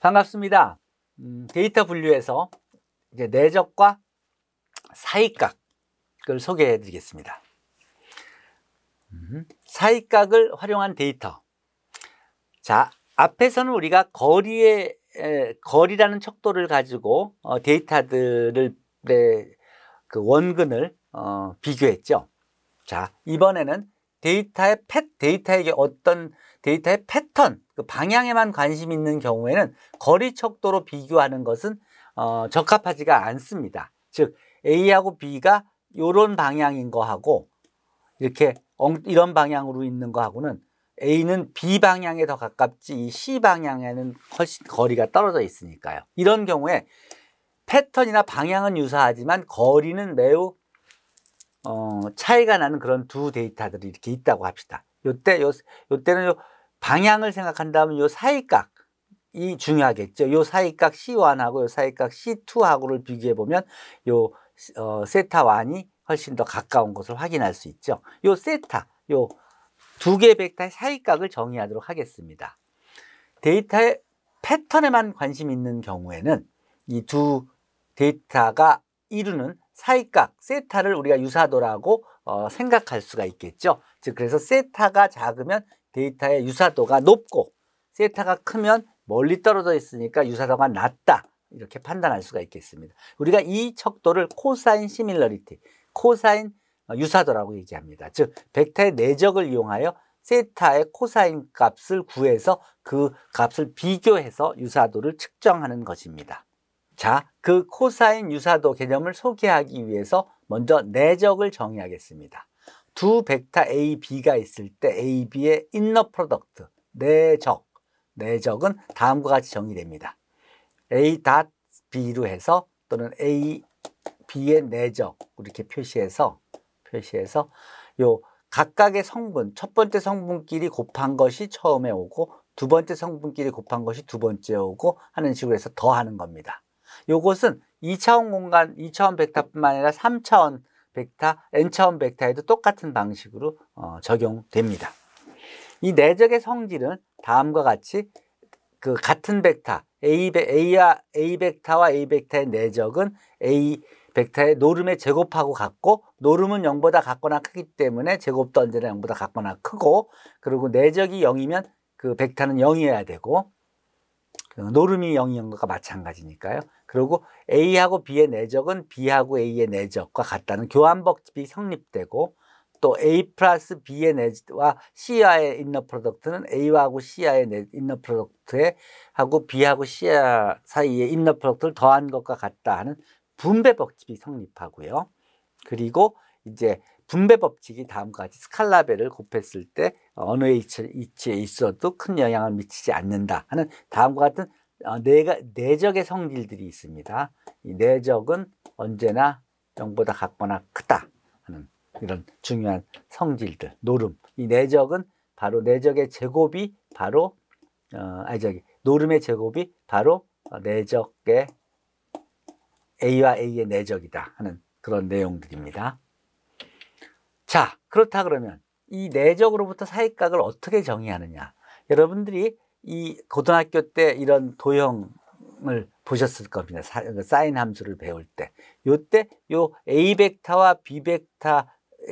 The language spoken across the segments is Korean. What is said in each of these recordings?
반갑습니다. 음, 데이터 분류에서 이제 내적과 사이각을 소개해 드리겠습니다. 음, 사이각을 활용한 데이터. 자, 앞에서는 우리가 거리의 거리라는 척도를 가지고 어, 데이터들의그 네, 원근을 어, 비교했죠. 자, 이번에는 데이터의 패, 데이터에게 어떤 데이터의 패턴, 그 방향에만 관심 있는 경우에는 거리 척도로 비교하는 것은 어, 적합하지가 않습니다. 즉 A하고 B가 이런 방향인 거하고 이렇게 엉, 이런 방향으로 있는 거하고는 A는 B 방향에 더 가깝지 이 C 방향에는 훨씬 거리가 떨어져 있으니까요. 이런 경우에 패턴이나 방향은 유사하지만 거리는 매우 어, 차이가 나는 그런 두 데이터들이 이렇게 있다고 합시다. 요때 요 요때는 요 방향을 생각한다면 요 사이각 이 중요하겠죠. 요 사이각 C1하고 요 사이각 C2하고를 비교해 보면 요 어, 세타 1이 훨씬 더 가까운 것을 확인할 수 있죠. 요 세타 요 두개의 벡터의 사이각을 정의하도록 하겠습니다. 데이터의 패턴에만 관심 있는 경우에는 이 두 데이터가 이루는 사이각 세타를 우리가 유사도라고 어, 생각할 수가 있겠죠. 즉 그래서 세타가 작으면 데이터의 유사도가 높고 세타가 크면 멀리 떨어져 있으니까 유사도가 낮다 이렇게 판단할 수가 있겠습니다. 우리가 이 척도를 코사인 시밀러리티, 코사인 어, 유사도라고 얘기합니다. 즉 벡터의 내적을 이용하여 세타의 코사인 값을 구해서 그 값을 비교해서 유사도를 측정하는 것입니다. 자, 그 코사인 유사도 개념을 소개하기 위해서 먼저 내적을 정의하겠습니다. 두 벡터 a, b가 있을 때 a, b의 인너 프로덕트, 내적, 내적은 다음과 같이 정의됩니다. a b로 해서 또는 a, b의 내적 이렇게 표시해서 표시해서 요 각각의 성분, 첫 번째 성분끼리 곱한 것이 처음에 오고 두 번째 성분끼리 곱한 것이 두 번째 오고 하는 식으로 해서 더하는 겁니다. 요것은 2차원 공간, 2차원 벡터뿐만 아니라 3차원 벡터, n차원 벡터에도 똑같은 방식으로 어, 적용됩니다. 이 내적의 네 성질은 다음과 같이 그 같은 벡터, A, a A 벡터와 A 벡터의 내적은 네 A 벡터의 노름의 제곱하고 같고 노름은 0보다 같거나 크기 때문에 제곱도 언제나 0보다 같거나 크고 그리고 내적이 0이면 그 벡터는 0이어야 되고 노름이 0인 것과 마찬가지니까요. 그리고 A하고 B의 내적은 B하고 A의 내적과 같다는 교환법칙이 성립되고 또 A 플러스 B의 내와 C와의 인너 프로덕트는 A하고 C와의 인너 프로덕트에 하고 B하고 C 사이의 인너 프로덕트를 더한 것과 같다 하는 분배 법칙이 성립하고요. 그리고 이제 분배 법칙이 다음과 같이 스칼라벨을 곱했을 때 어느 위치에 있어도 큰 영향을 미치지 않는다 하는 다음과 같은 어, 내가 내적의 성질들이 있습니다. 이 내적은 언제나 0보다 같거나 크다 하는 이런 중요한 성질들, 노름. 이 내적은 바로 내적의 제곱이 바로 어, 아니 저기 노름의 제곱이 바로 어, 내적의 A와 A의 내적이다 하는 그런 내용들입니다. 자, 그렇다 그러면 이 내적으로부터 사익각을 어떻게 정의하느냐. 여러분들이 이 고등학교 때 이런 도형을 보셨을 겁니다. 사, 그 인 함수를 배울 때. 요때 요 A 벡터와 B 벡터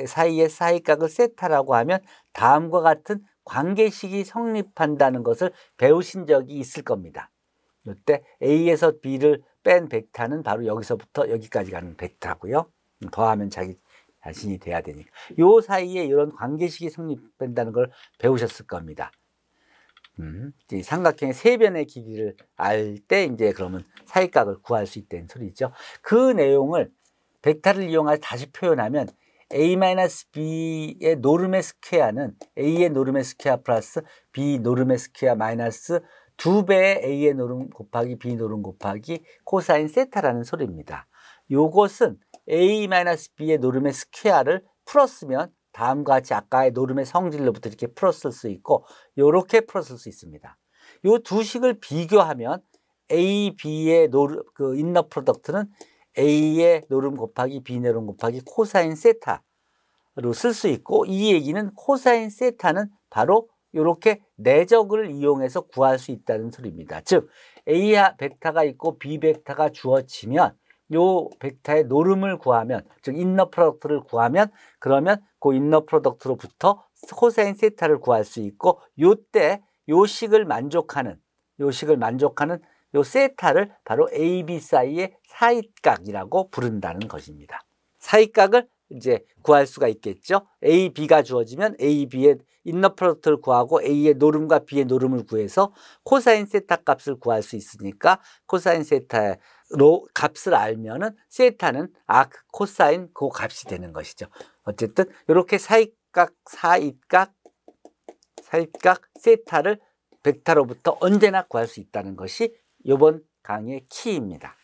사이의 사이각을 세타라고 하면 다음과 같은 관계식이 성립한다는 것을 배우신 적이 있을 겁니다. 요때 A에서 B를 뺀 벡터는 바로 여기서부터 여기까지 가는 벡터고요. 음, 더하면 자기 안심이 돼야 되니까. 요 사이에 이런 관계식이 성립된다는 걸 배우셨을 겁니다. 음, 삼각형의 세 변의 길이를 알 때 이제 그러면 사이각을 구할 수 있다는 소리죠. 그 내용을 벡터를 이용해서 다시 표현하면 a-b의 노름의 스퀘어는 a의 노름의 스퀘어 플러스 b 노름의 스퀘어 마이너스 두배의 a의 노름 곱하기 b 노름 곱하기 코사인 세타라는 소리입니다. 요것은 a-b의 노름의 스퀘어를 풀었으면 다음과 같이 아까의 노름의 성질로부터 이렇게 풀었을 수 있고 이렇게 풀었을 수 있습니다. 이 두 식을 비교하면 a, b의 노름, 그 인너 프로덕트는 a의 노름 곱하기 b 노름 곱하기 코사인 세타로 쓸 수 있고 이 얘기는 코사인 세타는 바로 이렇게 내적을 이용해서 구할 수 있다는 소리입니다. 즉 a 베타가 있고 b 베타가 주어지면 요 벡터의 노름을 구하면 즉 인너 프로덕트를 구하면 그러면 그 인너 프로덕트로부터 코사인 세타를 구할 수 있고 요때 요 식을 만족하는 요 식을 만족하는 요 세타를 바로 AB 사이의 사익각이라고 부른다는 것입니다. 사익각을 이제 구할 수가 있겠죠. A, B가 주어지면 A, B의 인너 프로덕트를 구하고 A의 노름과 B의 노름을 구해서 코사인 세타 값을 구할 수 있으니까 코사인 세타로 값을 알면은 세타는 아 코사인 그, 그 값이 되는 것이죠. 어쨌든 이렇게 사입각, 사입각, 사입각 세타를 벡타로부터 언제나 구할 수 있다는 것이 이번 강의의 키입니다.